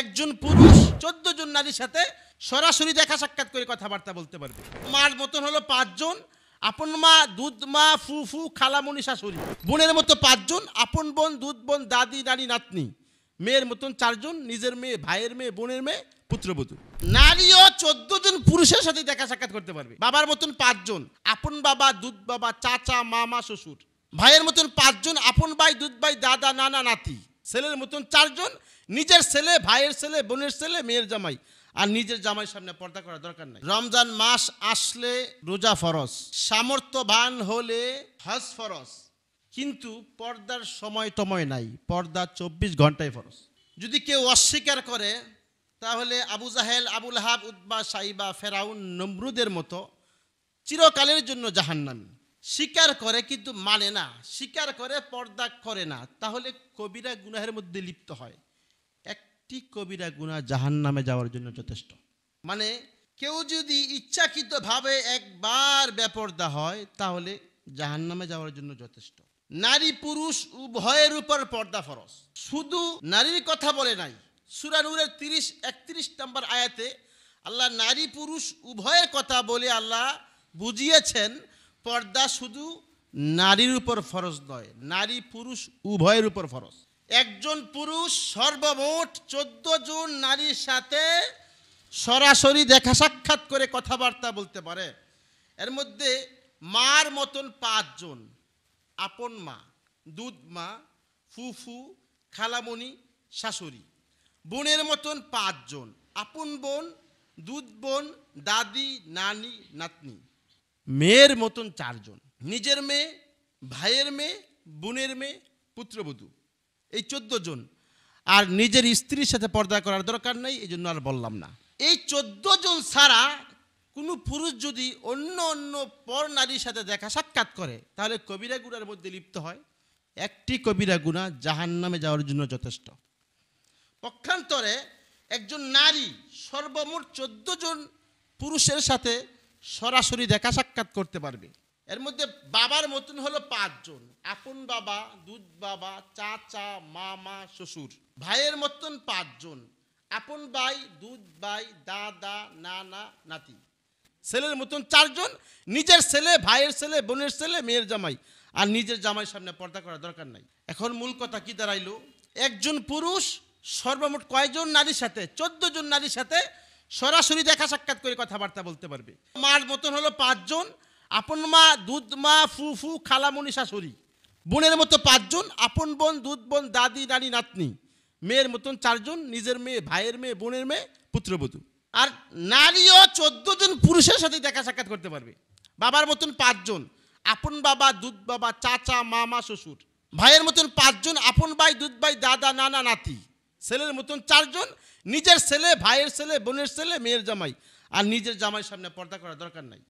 একজন পুরুষ চোদ্দ জন নারীর সাথে সরাসরি দেখা সাক্ষাৎ করে কথাবার্তা বলতে পারবে মার মতন হলো পাঁচজন আপন মা দুধ মা ফুফু খালামুনি শাশুড়ি বোনের মতো পাঁচজন আপন বোন দুধ বোন দাদি নারী নাতনি মেয়ের মতন চারজন নিজের মেয়ে ভাইয়ের মেয়ে বোনের মেয়ে পুত্রবধূ নারীও চোদ্দ জন পুরুষের সাথে দেখা সাক্ষাৎ করতে পারবে বাবার মতন পাঁচজন আপন বাবা দুধ বাবা চাচা মামা শ্বশুর ভাইয়ের মতন পাঁচজন আপন ভাই দুধ ভাই দাদা নানা নাতি ছেলের মতন চারজন নিজের ছেলে ভাইয়ের ছেলে বোনের ছেলে মেয়ের জামাই আর নিজের জামাই সামনে পর্দা করা দরকার নাই রমজান মাস আসলে রোজা ফরজ সামর্থ্যবান হলে হজ ফরস কিন্তু পর্দার সময় টময় নাই পর্দা চব্বিশ ঘন্টায় ফরজ যদি কেউ অস্বীকার করে তাহলে আবু জাহেল আবুল হাব উদ্বা সাইবা ফেরাউন নমরুদের মতো চিরকালের জন্য জাহান্নামী স্বীকার করে কিন্তু মানে না স্বীকার করে পর্দা করে না তাহলে কবিরা গুনাহের মধ্যে লিপ্ত হয় একটি কবিরা গুনা জাহান নামে যাওয়ার জন্য যথেষ্ট মানে কেউ যদি ইচ্ছাকৃতভাবে একবার বেপর্দা হয় তাহলে জাহান নামে যাওয়ার জন্য যথেষ্ট নারী পুরুষ উভয়ের উপর পর্দা ফরস শুধু নারীর কথা বলে নাই সুরানুরের তিরিশ একত্রিশ নম্বর আয়াতে আল্লাহ নারী পুরুষ উভয়ের কথা বলে আল্লাহ বুঝিয়েছেন পর্দা শুধু নারীর উপর ফরজ নয় নারী পুরুষ উভয়ের উপর ফরজ একজন পুরুষ সর্বমোট চোদ্দ জন নারীর সাথে সরাসরি দেখা সাক্ষাৎ করে কথাবার্তা বলতে পারে এর মধ্যে মার মতন পাঁচজন আপন মা দুধ মা ফুফু খালামণি শাশুড়ি বোনের মতন পাঁচজন আপন বোন দুধ বোন দাদি নানি নাতনি মেয়ের মতন চারজন নিজের মেয়ে ভাইয়ের মেয়ে বোনের মেয়ে পুত্রবধূ এই চোদ্দ জন আর নিজের স্ত্রীর সাথে পর্দা করার দরকার নেই এই জন্য আর বললাম না এই চোদ্দ জন ছাড়া কোনো পুরুষ যদি অন্য অন্য পর নারীর সাথে দেখা সাক্ষাৎ করে তাহলে কবিরা গুণার মধ্যে লিপ্ত হয় একটি কবিরা গুণা জাহান নামে যাওয়ার জন্য যথেষ্ট পক্ষান্তরে একজন নারী সর্বমোট চোদ্দ জন পুরুষের সাথে সরাসরি দেখা সাক্ষাৎ করতে পারবে এর মধ্যে বাবার মতন হলো পাঁচজন আপন বাবা দুধ বাবা চাচা মামা শ্বশুর ভাইয়ের মতন পাঁচজন আপন ভাই দুধ ভাই দাদা নানা নাতি ছেলের মতন চারজন নিজের ছেলে ভাইয়ের ছেলে বোনের ছেলে মেয়ের জামাই আর নিজের জামাই সামনে পর্দা করার দরকার নাই এখন মূল কথা কি দাঁড়াইলো একজন পুরুষ সর্বমোট কয়জন নারীর সাথে চোদ্দ জন নারীর সাথে সরাসরি দেখা সাক্ষাৎ করে কথাবার্তা বলতে পারবে মার মতন হলো পাঁচজন আপন মা দুধ মা ফুফু খালামুনি শাশুড়ি বোনের মতো পাঁচজন আপন বোন দুধ বোন দাদি নানি নাতনি মেয়ের মতন চারজন নিজের মেয়ে ভাইয়ের মেয়ে বোনের মেয়ে পুত্রবধূ আর নারীও চোদ্দ জন পুরুষের সাথে দেখা সাক্ষাৎ করতে পারবে বাবার মতন পাঁচজন আপন বাবা দুধ বাবা চাচা মামা শ্বশুর ভাইয়ের মতন পাঁচজন আপন ভাই দুধ ভাই দাদা নানা নাতি ছেলের মতন চারজন নিজের ছেলে ভাইয়ের ছেলে বোনের ছেলে মেয়ের জামাই আর নিজের জামাই সামনে পর্দা করার দরকার নাই